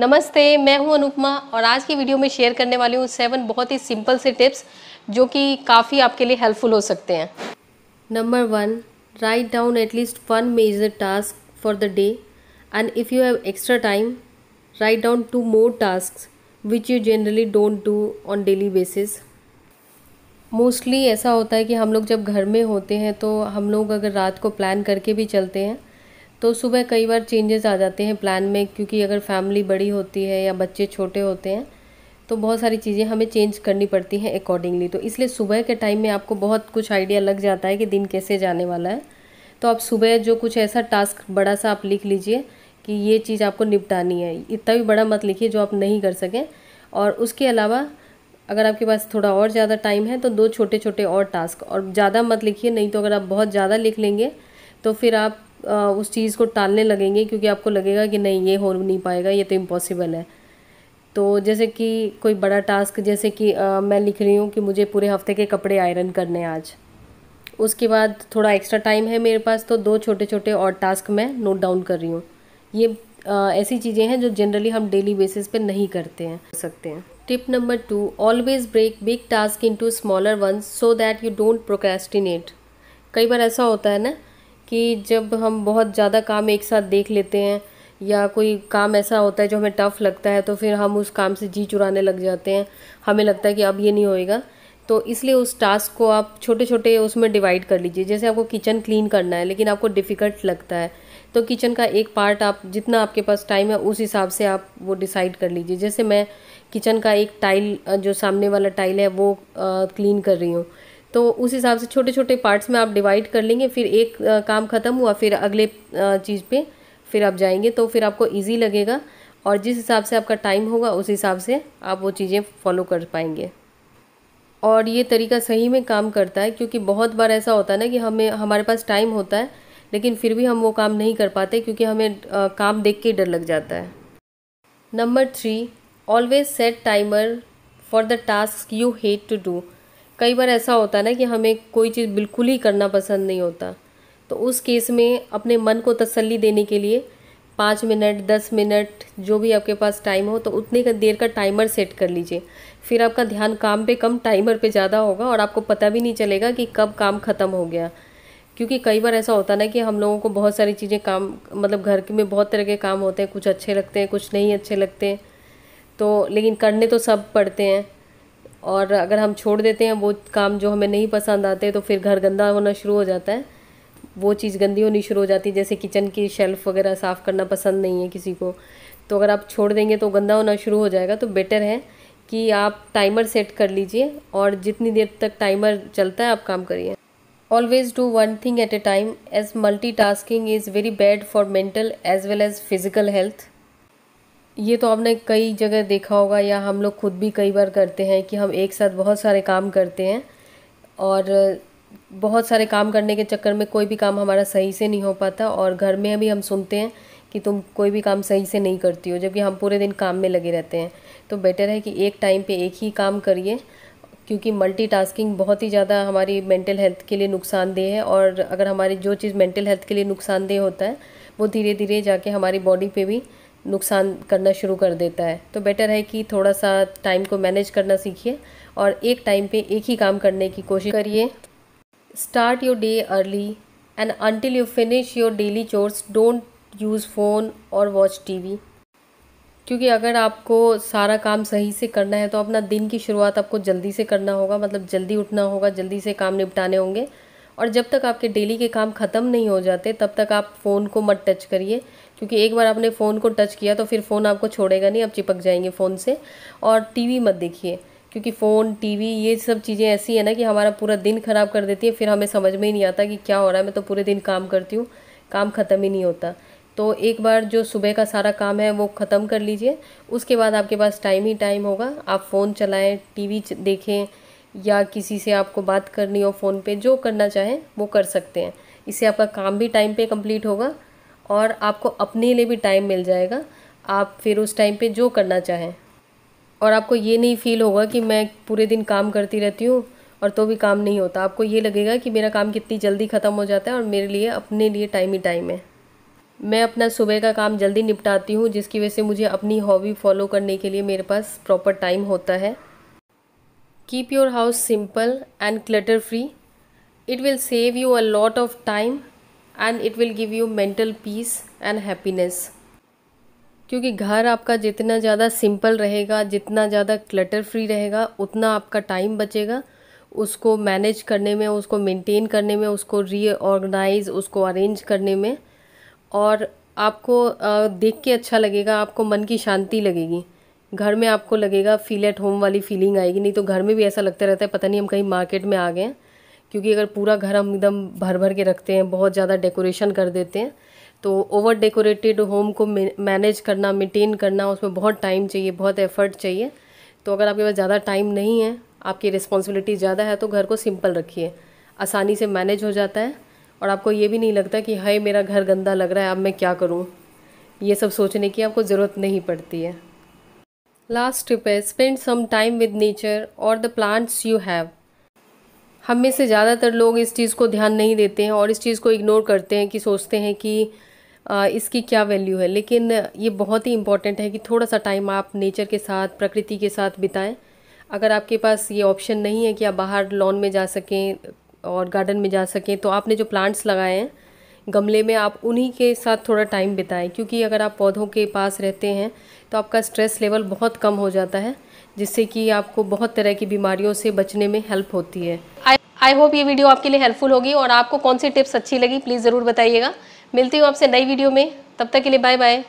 नमस्ते मैं हूं अनुपमा और आज की वीडियो में शेयर करने वाली हूं सेवन बहुत ही सिंपल से टिप्स जो कि काफ़ी आपके लिए हेल्पफुल हो सकते हैं number one write down at least one major task for the day and if you have extra time write down two more task which you generally don't do on daily basis mostly ऐसा होता है कि हम लोग जब घर में होते हैं तो हम लोग अगर रात को प्लान करके भी चलते हैं तो सुबह कई बार चेंजेस आ जाते हैं प्लान में क्योंकि अगर फैमिली बड़ी होती है या बच्चे छोटे होते हैं तो बहुत सारी चीज़ें हमें चेंज करनी पड़ती हैं अकॉर्डिंगली तो इसलिए सुबह के टाइम में आपको बहुत कुछ आइडिया लग जाता है कि दिन कैसे जाने वाला है तो आप सुबह जो कुछ ऐसा टास्क बड़ा सा आप लिख लीजिए कि ये चीज़ आपको निपटानी है इतना भी बड़ा मत लिखिए जो आप नहीं कर सकें और उसके अलावा अगर आपके पास थोड़ा और ज़्यादा टाइम है तो दो छोटे छोटे और टास्क और ज़्यादा मत लिखिए नहीं तो अगर आप बहुत ज़्यादा लिख लेंगे तो फिर आप उस चीज़ को टालने लगेंगे क्योंकि आपको लगेगा कि नहीं ये हो नहीं पाएगा ये तो इम्पॉसिबल है तो जैसे कि कोई बड़ा टास्क जैसे कि आ, मैं लिख रही हूँ कि मुझे पूरे हफ्ते के कपड़े आयरन करने आज उसके बाद थोड़ा एक्स्ट्रा टाइम है मेरे पास तो दो छोटे छोटे और टास्क मैं नोट डाउन कर रही हूँ ये आ, ऐसी चीज़ें हैं जो जनरली हम डेली बेसिस पे नहीं करते हैं कर सकते हैं tip number two always break big task into smaller ones so that you don't procrastinate कई बार ऐसा होता है ना कि जब हम बहुत ज़्यादा काम एक साथ देख लेते हैं या कोई काम ऐसा होता है जो हमें टफ़ लगता है तो फिर हम उस काम से जी चुराने लग जाते हैं हमें लगता है कि अब ये नहीं होएगा तो इसलिए उस टास्क को आप छोटे छोटे उसमें डिवाइड कर लीजिए जैसे आपको किचन क्लीन करना है लेकिन आपको डिफ़िकल्ट लगता है तो किचन का एक पार्ट आप जितना आपके पास टाइम है उस हिसाब से आप वो डिसाइड कर लीजिए जैसे मैं किचन का एक टाइल जो सामने वाला टाइल है वो क्लीन कर रही हूँ तो उस हिसाब से छोटे छोटे पार्ट्स में आप डिवाइड कर लेंगे फिर एक काम ख़त्म हुआ फिर अगले चीज़ पे फिर आप जाएंगे तो फिर आपको इजी लगेगा और जिस हिसाब से आपका टाइम होगा उस हिसाब से आप वो चीज़ें फॉलो कर पाएंगे और ये तरीका सही में काम करता है क्योंकि बहुत बार ऐसा होता है ना कि हमें हमारे पास टाइम होता है लेकिन फिर भी हम वो काम नहीं कर पाते क्योंकि हमें आ, काम देख के डर लग जाता है number three always set timer for the task you hate to do कई बार ऐसा होता है ना कि हमें कोई चीज़ बिल्कुल ही करना पसंद नहीं होता तो उस केस में अपने मन को तसल्ली देने के लिए पाँच मिनट दस मिनट जो भी आपके पास टाइम हो तो उतने का देर का टाइमर सेट कर लीजिए फिर आपका ध्यान काम पे कम टाइमर पे ज़्यादा होगा और आपको पता भी नहीं चलेगा कि कब काम ख़त्म हो गया क्योंकि कई बार ऐसा होता ना कि हम लोगों को बहुत सारी चीज़ें काम मतलब घर में बहुत तरह के काम होते हैं कुछ अच्छे लगते हैं कुछ नहीं अच्छे लगते हैं तो लेकिन करने तो सब पड़ते हैं और अगर हम छोड़ देते हैं वो काम जो हमें नहीं पसंद आते तो फिर घर गंदा होना शुरू हो जाता है वो चीज़ गंदी होनी शुरू हो जाती है जैसे किचन की शेल्फ़ वगैरह साफ़ करना पसंद नहीं है किसी को तो अगर आप छोड़ देंगे तो गंदा होना शुरू हो जाएगा तो बेटर है कि आप टाइमर सेट कर लीजिए और जितनी देर तक टाइमर चलता है आप काम करिए always do one thing at a time as multi tasking is very bad for mental as well as physical health ये तो आपने कई जगह देखा होगा या हम लोग खुद भी कई बार करते हैं कि हम एक साथ बहुत सारे काम करते हैं और बहुत सारे काम करने के चक्कर में कोई भी काम हमारा सही से नहीं हो पाता और घर में भी हम सुनते हैं कि तुम कोई भी काम सही से नहीं करती हो जबकि हम पूरे दिन काम में लगे रहते हैं तो बेटर है कि एक टाइम पे एक ही काम करिए क्योंकि मल्टीटास्किंग बहुत ही ज़्यादा हमारी मेंटल हेल्थ के लिए नुकसानदेह है और अगर हमारी जो चीज़ मेंटल हेल्थ के लिए नुकसानदेह होता है वो धीरे धीरे जाके हमारी बॉडी पे भी नुकसान करना शुरू कर देता है तो बेटर है कि थोड़ा सा टाइम को मैनेज करना सीखिए और एक टाइम पे एक ही काम करने की कोशिश करिए start your day early and until you finish your daily chores don't use phone और वॉच टीवी क्योंकि अगर आपको सारा काम सही से करना है तो अपना दिन की शुरुआत आपको जल्दी से करना होगा मतलब जल्दी उठना होगा जल्दी से काम निपटाने होंगे और जब तक आपके डेली के काम ख़त्म नहीं हो जाते तब तक आप फ़ोन को मत टच करिए क्योंकि एक बार आपने फ़ोन को टच किया तो फिर फ़ोन आपको छोड़ेगा नहीं आप चिपक जाएंगे फ़ोन से और टीवी मत देखिए क्योंकि फ़ोन टीवी ये सब चीज़ें ऐसी है ना कि हमारा पूरा दिन ख़राब कर देती है फिर हमें समझ में ही नहीं आता कि क्या हो रहा है मैं तो पूरे दिन काम करती हूँ काम ख़त्म ही नहीं होता तो एक बार जो सुबह का सारा काम है वो ख़त्म कर लीजिए उसके बाद आपके पास टाइम ही टाइम होगा आप फ़ोन चलाएं टीवी देखें या किसी से आपको बात करनी हो फ़ोन पे जो करना चाहें वो कर सकते हैं इससे आपका काम भी टाइम पे कंप्लीट होगा और आपको अपने लिए भी टाइम मिल जाएगा आप फिर उस टाइम पे जो करना चाहें और आपको ये नहीं फील होगा कि मैं पूरे दिन काम करती रहती हूँ और तो भी काम नहीं होता आपको ये लगेगा कि मेरा काम कितनी जल्दी ख़त्म हो जाता है और मेरे लिए अपने लिए टाइम ही टाइम है मैं अपना सुबह का काम जल्दी निपटाती हूँ जिसकी वजह से मुझे अपनी हॉबी फॉलो करने के लिए मेरे पास प्रॉपर टाइम होता है Keep your house simple and clutter free. It will save you a lot of time and it will give you mental peace and happiness. क्योंकि घर आपका जितना ज़्यादा सिंपल रहेगा जितना ज़्यादा क्लटर फ्री रहेगा उतना आपका टाइम बचेगा उसको मैनेज करने में उसको मेंटेन करने में उसको रीऑर्गेनाइज उसको अरेंज करने में और आपको देख के अच्छा लगेगा आपको मन की शांति लगेगी घर में आपको लगेगा फील एट होम वाली फीलिंग आएगी नहीं तो घर में भी ऐसा लगता रहता है पता नहीं हम कहीं मार्केट में आ गए हैं क्योंकि अगर पूरा घर हम एकदम भर भर के रखते हैं बहुत ज़्यादा डेकोरेशन कर देते हैं तो ओवर डेकोरेटेड होम को मैनेज करना मेंटेन करना उसमें बहुत टाइम चाहिए बहुत एफर्ट चाहिए तो अगर आपके पास ज़्यादा टाइम नहीं है आपकी रिस्पॉन्सिबिलिटी ज़्यादा है तो घर को सिंपल रखिए आसानी से मैनेज हो जाता है और आपको ये भी नहीं लगता कि हाय मेरा घर गंदा लग रहा है अब मैं क्या करूँ ये सब सोचने की आपको ज़रूरत नहीं पड़ती है लास्ट टिप है spend some time with nature और द प्लांट्स यू हैव हम में से ज़्यादातर लोग इस चीज़ को ध्यान नहीं देते हैं और इस चीज़ को इग्नोर करते हैं कि सोचते हैं कि इसकी क्या वैल्यू है लेकिन ये बहुत ही इंपॉर्टेंट है कि थोड़ा सा टाइम आप नेचर के साथ प्रकृति के साथ बिताएं अगर आपके पास ये ऑप्शन नहीं है कि आप बाहर लॉन में जा सकें और गार्डन में जा सकें तो आपने जो प्लांट्स लगाए हैं गमले में आप उन्हीं के साथ थोड़ा टाइम बिताएं क्योंकि अगर आप पौधों के पास रहते हैं तो आपका स्ट्रेस लेवल बहुत कम हो जाता है जिससे कि आपको बहुत तरह की बीमारियों से बचने में हेल्प होती है आई होप ये वीडियो आपके लिए हेल्पफुल होगी और आपको कौन सी टिप्स अच्छी लगी प्लीज़ ज़रूर बताइएगा मिलती हूँ आपसे नई वीडियो में तब तक के लिए बाय बाय